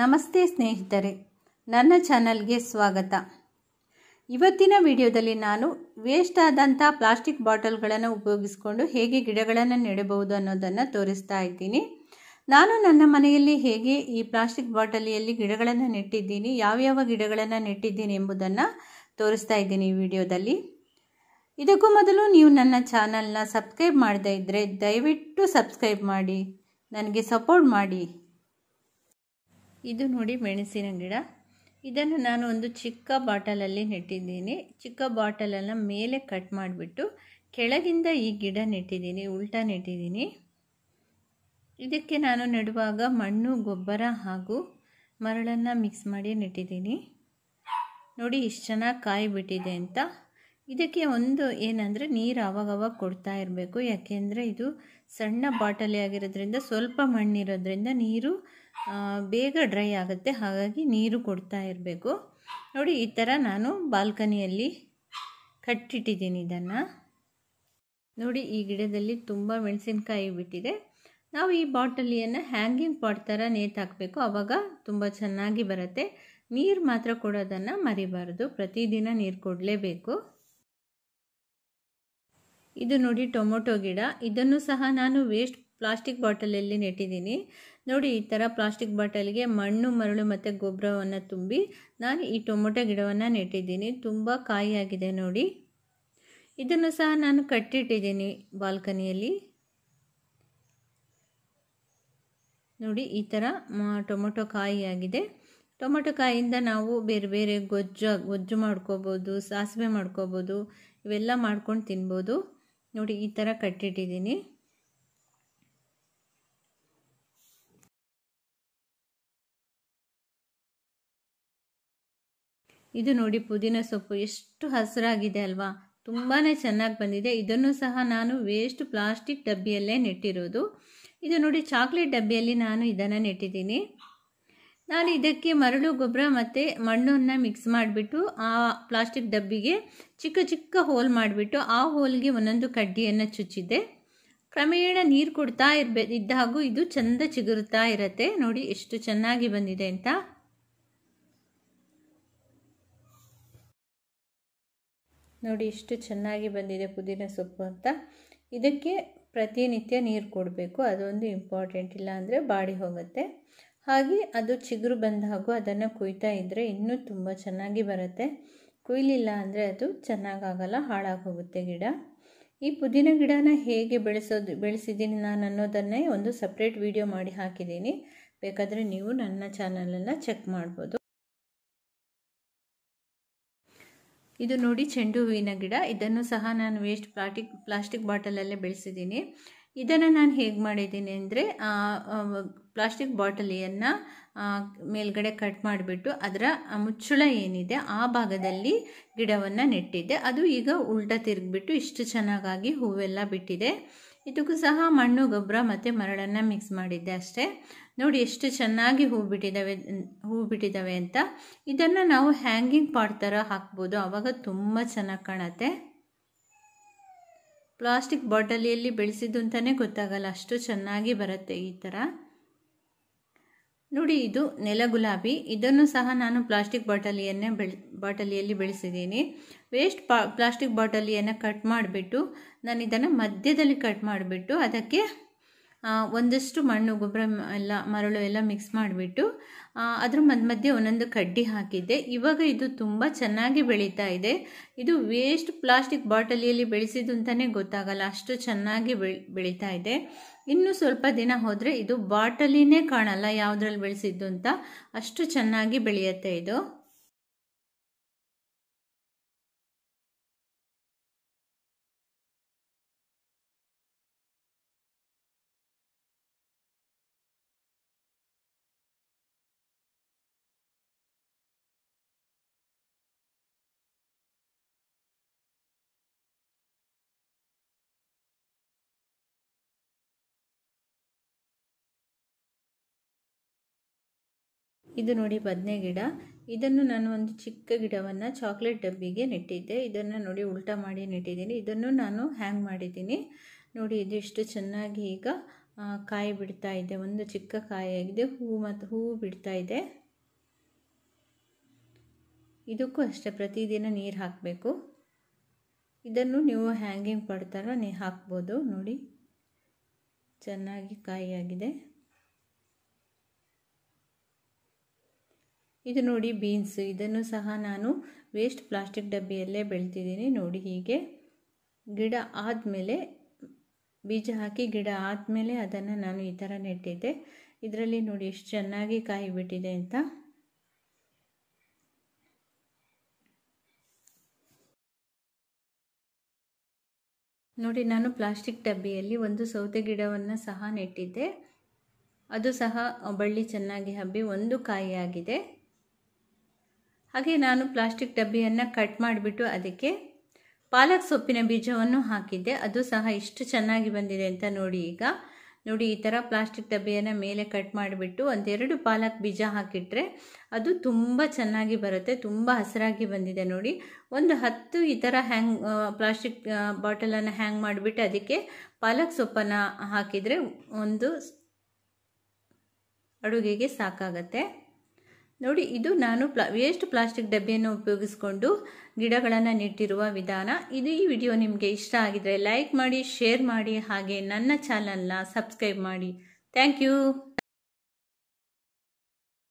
ನಮಸ್ತೆ ಸ್ನೇಹಿತರೆ ನನ್ನ ಚಾನಲ್ಗೆ ಸ್ವಾಗತ ಇವತ್ತಿನ ವಿಡಿಯೋದಲ್ಲಿ ನಾನು ವೇಸ್ಟ್ ಆದಂಥ ಪ್ಲಾಸ್ಟಿಕ್ ಬಾಟಲ್ಗಳನ್ನು ಉಪಯೋಗಿಸಿಕೊಂಡು ಹೇಗೆ ಗಿಡಗಳನ್ನು ನೆಡಬಹುದು ಅನ್ನೋದನ್ನು ತೋರಿಸ್ತಾ ಇದ್ದೀನಿ ನಾನು ನನ್ನ ಮನೆಯಲ್ಲಿ ಹೇಗೆ ಈ ಪ್ಲಾಸ್ಟಿಕ್ ಬಾಟಲಿಯಲ್ಲಿ ಗಿಡಗಳನ್ನು ನೆಟ್ಟಿದ್ದೀನಿ ಯಾವ್ಯಾವ ಗಿಡಗಳನ್ನು ನೆಟ್ಟಿದ್ದೀನಿ ಎಂಬುದನ್ನು ತೋರಿಸ್ತಾ ಇದ್ದೀನಿ ಈ ವಿಡಿಯೋದಲ್ಲಿ ಇದಕ್ಕೂ ಮೊದಲು ನೀವು ನನ್ನ ಚಾನಲ್ನ ಸಬ್ಸ್ಕ್ರೈಬ್ ಮಾಡದೇ ಇದ್ದರೆ ದಯವಿಟ್ಟು ಸಬ್ಸ್ಕ್ರೈಬ್ ಮಾಡಿ ನನಗೆ ಸಪೋರ್ಟ್ ಮಾಡಿ ಇದು ನೋಡಿ ಮೆಣಸಿನ ಗಿಡ ಇದನ್ನು ನಾನು ಒಂದು ಚಿಕ್ಕ ಬಾಟಲಲ್ಲಿ ನೆಟ್ಟಿದ್ದೀನಿ ಚಿಕ್ಕ ಬಾಟಲನ್ನು ಮೇಲೆ ಕಟ್ ಮಾಡಿಬಿಟ್ಟು ಕೆಳಗಿಂದ ಈ ಗಿಡ ನೆಟ್ಟಿದ್ದೀನಿ ಉಲ್ಟಾ ನೆಟ್ಟಿದ್ದೀನಿ ಇದಕ್ಕೆ ನಾನು ನೆಡುವಾಗ ಮಣ್ಣು ಗೊಬ್ಬರ ಹಾಗೂ ಮರಳನ್ನು ಮಿಕ್ಸ್ ಮಾಡಿ ನೆಟ್ಟಿದ್ದೀನಿ ನೋಡಿ ಇಷ್ಟು ಚೆನ್ನಾಗಿ ಕಾಯಿ ಬಿಟ್ಟಿದೆ ಅಂತ ಇದಕ್ಕೆ ಒಂದು ಏನಂದರೆ ನೀರು ಆವಾಗವಾಗ ಕೊಡ್ತಾ ಇರಬೇಕು ಯಾಕೆಂದರೆ ಇದು ಸಣ್ಣ ಬಾಟಲಿ ಆಗಿರೋದ್ರಿಂದ ಸ್ವಲ್ಪ ಮಣ್ಣಿರೋದ್ರಿಂದ ನೀರು ಬೇಗ ಡ್ರೈ ಆಗುತ್ತೆ ಹಾಗಾಗಿ ನೀರು ಕೊಡ್ತಾ ಇರಬೇಕು ನೋಡಿ ಈ ಥರ ನಾನು ಬಾಲ್ಕನಿಯಲ್ಲಿ ಕಟ್ಟಿಟ್ಟಿದ್ದೀನಿ ಇದನ್ನು ನೋಡಿ ಈ ಗಿಡದಲ್ಲಿ ತುಂಬ ಮೆಣಸಿನ್ಕಾಯಿ ಬಿಟ್ಟಿದೆ ನಾವು ಈ ಬಾಟಲಿಯನ್ನು ಹ್ಯಾಂಗಿಂಗ್ ಪಾಟ್ ಥರ ನೇತಾಕಬೇಕು ಆವಾಗ ತುಂಬ ಚೆನ್ನಾಗಿ ಬರುತ್ತೆ ನೀರು ಮಾತ್ರ ಕೊಡೋದನ್ನು ಮರಿಬಾರ್ದು ಪ್ರತಿದಿನ ನೀರು ಕೊಡಲೇಬೇಕು ಇದು ನೋಡಿ ಟೊಮೊಟೊ ಗಿಡ ಇದನ್ನು ಸಹ ನಾನು ವೇಸ್ಟ್ ಪ್ಲಾಸ್ಟಿಕ್ ಬಾಟಲಲ್ಲಿ ನೆಟ್ಟಿದ್ದೀನಿ ನೋಡಿ ಈ ಥರ ಪ್ಲಾಸ್ಟಿಕ್ ಬಾಟಲ್ಗೆ ಮಣ್ಣು ಮರಳು ಮತ್ತು ಗೊಬ್ಬರವನ್ನು ತುಂಬಿ ನಾನು ಈ ಟೊಮೊಟೊ ಗಿಡವನ್ನು ನೆಟ್ಟಿದ್ದೀನಿ ತುಂಬ ಕಾಯಿಯಾಗಿದೆ ನೋಡಿ ಇದನ್ನು ಸಹ ನಾನು ಕಟ್ಟಿಟ್ಟಿದ್ದೀನಿ ಬಾಲ್ಕನಿಯಲ್ಲಿ ನೋಡಿ ಈ ಥರ ಟೊಮೊಟೊ ಕಾಯಿಯಾಗಿದೆ ಟೊಮೊಟೊ ಕಾಯಿಯಿಂದ ನಾವು ಬೇರೆ ಬೇರೆ ಗೊಜ್ಜು ಗೊಜ್ಜು ಮಾಡ್ಕೋಬೋದು ಸಾಸಿವೆ ಮಾಡ್ಕೋಬೋದು ಇವೆಲ್ಲ ಮಾಡ್ಕೊಂಡು ತಿನ್ಬೋದು ನೋಡಿ ಈ ಥರ ಕಟ್ಟಿಟ್ಟಿದ್ದೀನಿ ಇದು ನೋಡಿ ಪುದೀನ ಸೊಪ್ಪು ಎಷ್ಟು ಹಸಿರಾಗಿದೆ ಅಲ್ವಾ ತುಂಬಾ ಚೆನ್ನಾಗಿ ಬಂದಿದೆ ಇದನ್ನು ಸಹ ನಾನು ವೇಸ್ಟ್ ಪ್ಲಾಸ್ಟಿಕ್ ಡಬ್ಬಿಯಲ್ಲೇ ನೆಟ್ಟಿರೋದು ಇದು ನೋಡಿ ಚಾಕ್ಲೇಟ್ ಡಬ್ಬಿಯಲ್ಲಿ ನಾನು ಇದನ್ನು ನೆಟ್ಟಿದ್ದೀನಿ ನಾನು ಇದಕ್ಕೆ ಮರಳು ಗೊಬ್ಬರ ಮತ್ತು ಮಣ್ಣನ್ನು ಮಿಕ್ಸ್ ಮಾಡಿಬಿಟ್ಟು ಆ ಪ್ಲಾಸ್ಟಿಕ್ ಡಬ್ಬಿಗೆ ಚಿಕ್ಕ ಚಿಕ್ಕ ಹೋಲ್ ಮಾಡಿಬಿಟ್ಟು ಆ ಹೋಲ್ಗೆ ಒಂದೊಂದು ಕಡ್ಡಿಯನ್ನು ಚುಚ್ಚಿದ್ದೆ ಕ್ರಮೇಣ ನೀರು ಕೊಡ್ತಾ ಇದ್ದ ಹಾಗೂ ಇದು ಚೆಂದ ಚಿಗುರುತ್ತಾ ಇರುತ್ತೆ ನೋಡಿ ಎಷ್ಟು ಚೆನ್ನಾಗಿ ಬಂದಿದೆ ಅಂತ ನೋಡಿ ಇಷ್ಟು ಚೆನ್ನಾಗಿ ಬಂದಿದೆ ಪುದೀನ ಸೊಪ್ಪು ಅಂತ ಇದಕ್ಕೆ ಪ್ರತಿನಿತ್ಯ ನೀರು ಕೊಡಬೇಕು ಅದೊಂದು ಇಂಪಾರ್ಟೆಂಟ್ ಇಲ್ಲ ಅಂದರೆ ಬಾಡಿ ಹೋಗುತ್ತೆ ಹಾಗೆ ಅದು ಚಿಗುರು ಬಂದಾಗೂ ಅದನ್ನು ಕುಯ್ತಾ ಇದ್ದರೆ ಇನ್ನೂ ತುಂಬ ಚೆನ್ನಾಗಿ ಬರುತ್ತೆ ಕುಯ್ಲಿಲ್ಲ ಅಂದರೆ ಅದು ಚೆನ್ನಾಗಾಗಲ್ಲ ಹಾಳಾಗೋಗುತ್ತೆ ಗಿಡ ಈ ಪುದೀನ ಗಿಡನ ಹೇಗೆ ಬೆಳೆಸೋದು ಬೆಳೆಸಿದ್ದೀನಿ ನಾನು ಅನ್ನೋದನ್ನೇ ಒಂದು ಸಪ್ರೇಟ್ ವಿಡಿಯೋ ಮಾಡಿ ಹಾಕಿದ್ದೀನಿ ಬೇಕಾದರೆ ನೀವು ನನ್ನ ಚಾನಲನ್ನು ಚೆಕ್ ಮಾಡ್ಬೋದು ಇದು ನೋಡಿ ಚೆಂಡು ಹೂವಿನ ಗಿಡ ಇದನ್ನು ಸಹ ನಾನು ವೇಸ್ಟ್ ಪ್ಲಾಟಿಕ್ ಪ್ಲಾಸ್ಟಿಕ್ ಬಾಟಲಲ್ಲೇ ಬೆಳೆಸಿದ್ದೀನಿ ಇದನ್ನು ನಾನು ಹೇಗೆ ಮಾಡಿದ್ದೀನಿ ಅಂದರೆ ಪ್ಲಾಸ್ಟಿಕ್ ಬಾಟಲಿಯನ್ನು ಮೇಲ್ಗಡೆ ಕಟ್ ಮಾಡಿಬಿಟ್ಟು ಅದರ ಮುಚ್ಚುಳ ಏನಿದೆ ಆ ಭಾಗದಲ್ಲಿ ಗಿಡವನ್ನು ನೆಟ್ಟಿದ್ದೆ ಅದು ಈಗ ಉಲ್ಟ ತಿರುಗಿಬಿಟ್ಟು ಇಷ್ಟು ಚೆನ್ನಾಗಾಗಿ ಹೂವೆಲ್ಲ ಬಿಟ್ಟಿದೆ ಇದಕ್ಕೂ ಸಹ ಮಣ್ಣು ಗೊಬ್ಬರ ಮತ್ತು ಮರಳನ್ನು ಮಿಕ್ಸ್ ಮಾಡಿದ್ದೆ ಅಷ್ಟೇ ನೋಡಿ ಎಷ್ಟು ಚೆನ್ನಾಗಿ ಹೂ ಬಿಟ್ಟಿದ್ದಾವೆ ಹೂ ಬಿಟ್ಟಿದ್ದಾವೆ ಅಂತ ಇದನ್ನು ನಾವು ಹ್ಯಾಂಗಿಂಗ್ ಪಾಟ್ ಥರ ಹಾಕ್ಬೋದು ಆವಾಗ ತುಂಬ ಚೆನ್ನಾಗಿ ಕಾಣತ್ತೆ ಪ್ಲಾಸ್ಟಿಕ್ ಬಾಟಲಿಯಲ್ಲಿ ಬೆಳೆಸಿದ್ದು ಅಂತಲೇ ಗೊತ್ತಾಗಲ್ಲ ಅಷ್ಟು ಚೆನ್ನಾಗಿ ಬರುತ್ತೆ ಈ ಥರ ನೋಡಿ ಇದು ನೆಲ ಗುಲಾಬಿ ಇದನ್ನು ಸಹ ನಾನು ಪ್ಲಾಸ್ಟಿಕ್ ಬಾಟಲಿಯನ್ನೇ ಬೆಳೆ ಬಾಟಲಿಯಲ್ಲಿ ಬೆಳೆಸಿದ್ದೀನಿ ವೇಸ್ಟ್ ಪಾ ಪ್ಲಾಸ್ಟಿಕ್ ಬಾಟಲಿಯನ್ನು ಕಟ್ ಮಾಡಿಬಿಟ್ಟು ನಾನು ಇದನ್ನು ಮಧ್ಯದಲ್ಲಿ ಕಟ್ ಮಾಡಿಬಿಟ್ಟು ಅದಕ್ಕೆ ಒಂದಷ್ಟು ಮಣ್ಣು ಗೊಬ್ಬರ ಎಲ್ಲ ಮರಳು ಎಲ್ಲ ಮಿಕ್ಸ್ ಮಾಡಿಬಿಟ್ಟು ಅದ್ರ ಮಧ್ಯ ಮಧ್ಯೆ ಒಂದೊಂದು ಕಡ್ಡಿ ಹಾಕಿದ್ದೆ ಇವಾಗ ಇದು ತುಂಬ ಚೆನ್ನಾಗಿ ಬೆಳೀತಾ ಇದೆ ಇದು ವೇಸ್ಟ್ ಪ್ಲಾಸ್ಟಿಕ್ ಬಾಟಲಿಯಲ್ಲಿ ಬೆಳೆಸಿದ್ದು ಅಂತಲೇ ಗೊತ್ತಾಗಲ್ಲ ಅಷ್ಟು ಚೆನ್ನಾಗಿ ಬೆಳೀತಾ ಇದೆ ಇನ್ನು ಸ್ವಲ್ಪ ದಿನ ಹೋದರೆ ಇದು ಬಾಟಲಿನೇ ಕಾಣಲ್ಲ ಯಾವುದ್ರಲ್ಲಿ ಬೆಳೆಸಿದ್ದು ಅಂತ ಅಷ್ಟು ಚೆನ್ನಾಗಿ ಬೆಳೆಯುತ್ತೆ ಇದು ಇದು ನೋಡಿ ಬದನೆ ಗಿಡ ಇದನ್ನು ನಾನು ಒಂದು ಚಿಕ್ಕ ಗಿಡವನ್ನು ಚಾಕ್ಲೇಟ್ ಡಬ್ಬಿಗೆ ನೆಟ್ಟಿದ್ದೆ ಇದನ್ನು ನೋಡಿ ಉಲ್ಟಾ ಮಾಡಿ ನೆಟ್ಟಿದ್ದೀನಿ ಇದನ್ನು ನಾನು ಹ್ಯಾಂಗ್ ಮಾಡಿದ್ದೀನಿ ನೋಡಿ ಎಷ್ಟು ಚೆನ್ನಾಗಿ ಈಗ ಕಾಯಿ ಬಿಡ್ತಾ ಇದೆ ಒಂದು ಚಿಕ್ಕ ಕಾಯಿಯಾಗಿದೆ ಹೂವು ಮತ್ತು ಹೂವು ಬಿಡ್ತಾ ಇದೆ ಇದಕ್ಕೂ ಅಷ್ಟೇ ಪ್ರತಿದಿನ ನೀರು ಹಾಕಬೇಕು ಇದನ್ನು ನೀವು ಹ್ಯಾಂಗಿಂಗ್ ಪಡ್ತಾರ ನೀ ಹಾಕ್ಬೋದು ನೋಡಿ ಚೆನ್ನಾಗಿ ಕಾಯಿಯಾಗಿದೆ ಇದು ನೋಡಿ ಬೀನ್ಸ್ ಇದನ್ನು ಸಹ ನಾನು ವೇಸ್ಟ್ ಪ್ಲಾಸ್ಟಿಕ್ ಡಬ್ಬಿಯಲ್ಲೇ ಬೆಳೆದಿದ್ದೀನಿ ನೋಡಿ ಹೀಗೆ ಗಿಡ ಆದಮೇಲೆ ಬೀಜ ಹಾಕಿ ಗಿಡ ಆದಮೇಲೆ ಅದನ್ನು ನಾನು ಈ ಥರ ನೆಟ್ಟಿದ್ದೆ ಇದರಲ್ಲಿ ನೋಡಿ ಎಷ್ಟು ಚೆನ್ನಾಗಿ ಕಾಯಿ ಬಿಟ್ಟಿದೆ ಅಂತ ನೋಡಿ ನಾನು ಪ್ಲಾಸ್ಟಿಕ್ ಡಬ್ಬಿಯಲ್ಲಿ ಒಂದು ಸೌತೆ ಗಿಡವನ್ನು ಸಹ ನೆಟ್ಟಿದ್ದೆ ಅದು ಸಹ ಬಳ್ಳಿ ಚೆನ್ನಾಗಿ ಹಬ್ಬಿ ಒಂದು ಕಾಯಿಯಾಗಿದೆ ಹಾಗೆ ನಾನು ಪ್ಲಾಸ್ಟಿಕ್ ಡಬ್ಬಿಯನ್ನು ಕಟ್ ಮಾಡಿಬಿಟ್ಟು ಅದಕ್ಕೆ ಪಾಲಕ್ ಸೊಪ್ಪಿನ ಬೀಜವನ್ನು ಹಾಕಿದ್ದೆ ಅದು ಸಹ ಇಷ್ಟು ಚೆನ್ನಾಗಿ ಬಂದಿದೆ ಅಂತ ನೋಡಿ ಈಗ ನೋಡಿ ಈ ಥರ ಪ್ಲಾಸ್ಟಿಕ್ ಡಬ್ಬಿಯನ್ನು ಮೇಲೆ ಕಟ್ ಮಾಡಿಬಿಟ್ಟು ಒಂದೆರಡು ಪಾಲಕ್ ಬೀಜ ಹಾಕಿಟ್ರೆ ಅದು ತುಂಬ ಚೆನ್ನಾಗಿ ಬರುತ್ತೆ ತುಂಬ ಹಸಿರಾಗಿ ಬಂದಿದೆ ನೋಡಿ ಒಂದು ಹತ್ತು ಈ ಥರ ಹ್ಯಾಂಗ್ ಪ್ಲಾಸ್ಟಿಕ್ ಬಾಟಲನ್ನು ಹ್ಯಾಂಗ್ ಮಾಡಿಬಿಟ್ಟು ಅದಕ್ಕೆ ಪಾಲಕ್ ಸೊಪ್ಪನ್ನು ಹಾಕಿದರೆ ಒಂದು ಅಡುಗೆಗೆ ಸಾಕಾಗತ್ತೆ ನೋಡಿ ಇದು ನಾನು ಪ್ಲಾ ವೇಸ್ಟ್ ಪ್ಲಾಸ್ಟಿಕ್ ಡಬ್ಬಿಯನ್ನು ಉಪಯೋಗಿಸಿಕೊಂಡು ಗಿಡಗಳನ್ನು ನೆಟ್ಟಿರುವ ವಿಧಾನ ಇದು ಈ ವಿಡಿಯೋ ನಿಮಗೆ ಇಷ್ಟ ಆಗಿದರೆ ಲೈಕ್ ಮಾಡಿ ಶೇರ್ ಮಾಡಿ ಹಾಗೆ ನನ್ನ ಚಾನಲ್ನ ಸಬ್ಸ್ಕ್ರೈಬ್ ಮಾಡಿ ಥ್ಯಾಂಕ್ ಯು